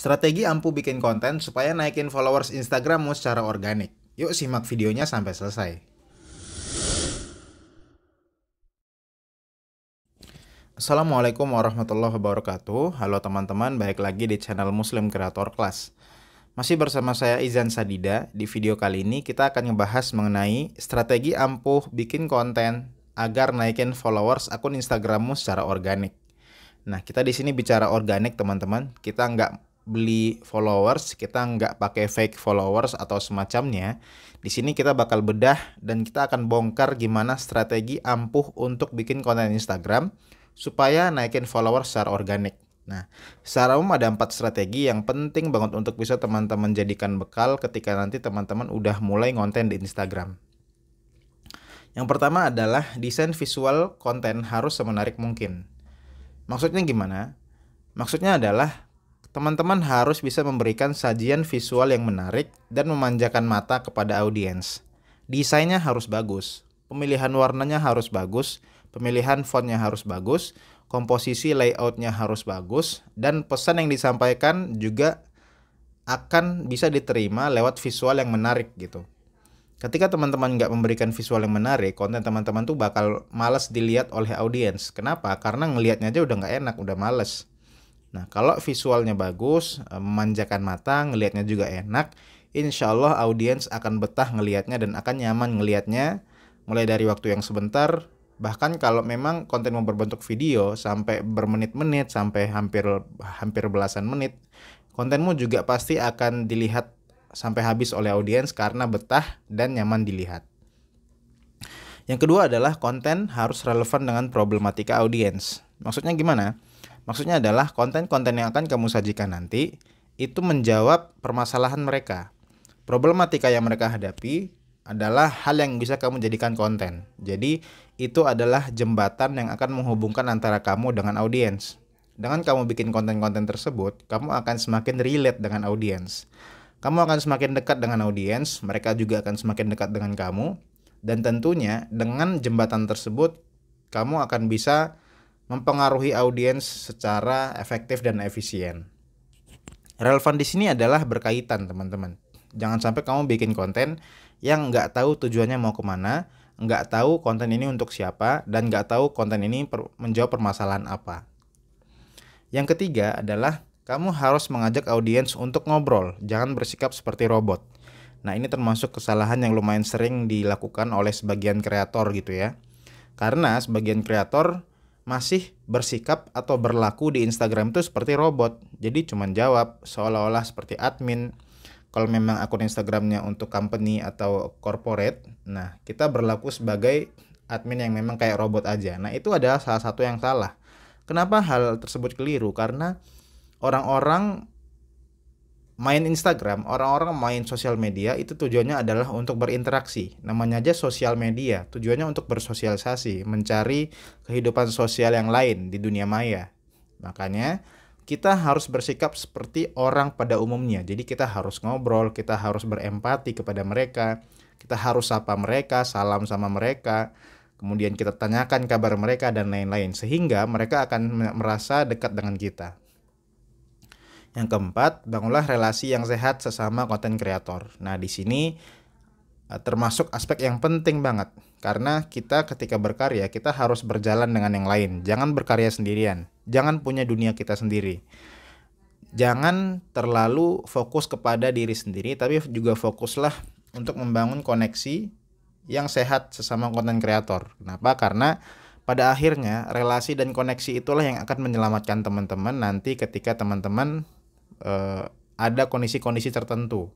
Strategi ampuh bikin konten supaya naikin followers Instagrammu secara organik. Yuk simak videonya sampai selesai. Assalamualaikum warahmatullahi wabarakatuh. Halo teman-teman, Baik lagi di channel Muslim Creator Class. Masih bersama saya Izan Sadida. Di video kali ini kita akan membahas mengenai strategi ampuh bikin konten agar naikin followers akun Instagrammu secara organik. Nah, kita di sini bicara organik, teman-teman. Kita nggak beli followers, kita nggak pakai fake followers atau semacamnya. Di sini kita bakal bedah dan kita akan bongkar gimana strategi ampuh untuk bikin konten Instagram supaya naikin followers secara organik. Nah, secara umum ada empat strategi yang penting banget untuk bisa teman-teman jadikan bekal ketika nanti teman-teman udah mulai ngonten di Instagram. Yang pertama adalah desain visual konten harus semenarik mungkin. Maksudnya gimana? Maksudnya adalah teman-teman harus bisa memberikan sajian visual yang menarik dan memanjakan mata kepada audiens. Desainnya harus bagus, pemilihan warnanya harus bagus, pemilihan fontnya harus bagus, komposisi layoutnya harus bagus, dan pesan yang disampaikan juga akan bisa diterima lewat visual yang menarik gitu. Ketika teman-teman nggak memberikan visual yang menarik, konten teman-teman tuh bakal males dilihat oleh audiens. Kenapa? Karena ngelihatnya aja udah nggak enak, udah males. Nah, kalau visualnya bagus, eh, memanjakan mata, ngelihatnya juga enak, insya Allah audiens akan betah ngelihatnya dan akan nyaman ngelihatnya mulai dari waktu yang sebentar bahkan kalau memang konten mau berbentuk video sampai bermenit-menit sampai hampir hampir belasan menit kontenmu juga pasti akan dilihat sampai habis oleh audiens karena betah dan nyaman dilihat yang kedua adalah konten harus relevan dengan problematika audiens maksudnya gimana Maksudnya adalah konten-konten yang akan kamu sajikan nanti itu menjawab permasalahan mereka. Problematika yang mereka hadapi adalah hal yang bisa kamu jadikan konten. Jadi itu adalah jembatan yang akan menghubungkan antara kamu dengan audiens. Dengan kamu bikin konten-konten tersebut, kamu akan semakin relate dengan audiens. Kamu akan semakin dekat dengan audiens, mereka juga akan semakin dekat dengan kamu. Dan tentunya dengan jembatan tersebut, kamu akan bisa mempengaruhi audiens secara efektif dan efisien. Relevan di sini adalah berkaitan teman-teman. Jangan sampai kamu bikin konten yang nggak tahu tujuannya mau kemana, nggak tahu konten ini untuk siapa, dan nggak tahu konten ini per menjawab permasalahan apa. Yang ketiga adalah kamu harus mengajak audiens untuk ngobrol, jangan bersikap seperti robot. Nah ini termasuk kesalahan yang lumayan sering dilakukan oleh sebagian kreator gitu ya. Karena sebagian kreator masih bersikap atau berlaku di Instagram itu seperti robot. Jadi cuman jawab seolah-olah seperti admin. Kalau memang akun Instagramnya untuk company atau corporate, nah kita berlaku sebagai admin yang memang kayak robot aja. Nah itu adalah salah satu yang salah. Kenapa hal tersebut keliru? Karena orang-orang main Instagram, orang-orang main sosial media itu tujuannya adalah untuk berinteraksi. Namanya aja sosial media, tujuannya untuk bersosialisasi, mencari kehidupan sosial yang lain di dunia maya. Makanya kita harus bersikap seperti orang pada umumnya. Jadi kita harus ngobrol, kita harus berempati kepada mereka, kita harus sapa mereka, salam sama mereka, kemudian kita tanyakan kabar mereka dan lain-lain sehingga mereka akan merasa dekat dengan kita. Yang keempat, bangunlah relasi yang sehat sesama konten kreator. Nah, di sini eh, termasuk aspek yang penting banget karena kita ketika berkarya kita harus berjalan dengan yang lain. Jangan berkarya sendirian. Jangan punya dunia kita sendiri. Jangan terlalu fokus kepada diri sendiri tapi juga fokuslah untuk membangun koneksi yang sehat sesama konten kreator. Kenapa? Karena pada akhirnya relasi dan koneksi itulah yang akan menyelamatkan teman-teman nanti ketika teman-teman uh, ada kondisi-kondisi tertentu.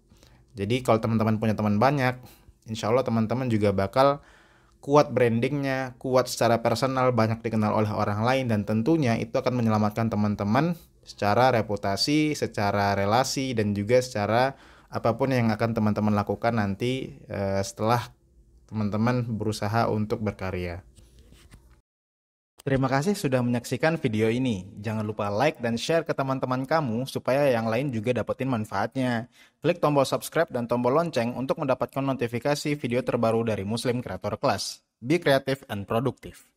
Jadi kalau teman-teman punya teman banyak, insya Allah teman-teman juga bakal kuat brandingnya, kuat secara personal, banyak dikenal oleh orang lain, dan tentunya itu akan menyelamatkan teman-teman secara reputasi, secara relasi, dan juga secara apapun yang akan teman-teman lakukan nanti uh, setelah teman-teman berusaha untuk berkarya. Terima kasih sudah menyaksikan video ini. Jangan lupa like dan share ke teman-teman kamu supaya yang lain juga dapetin manfaatnya. Klik tombol subscribe dan tombol lonceng untuk mendapatkan notifikasi video terbaru dari Muslim Creator Class. Be creative and productive.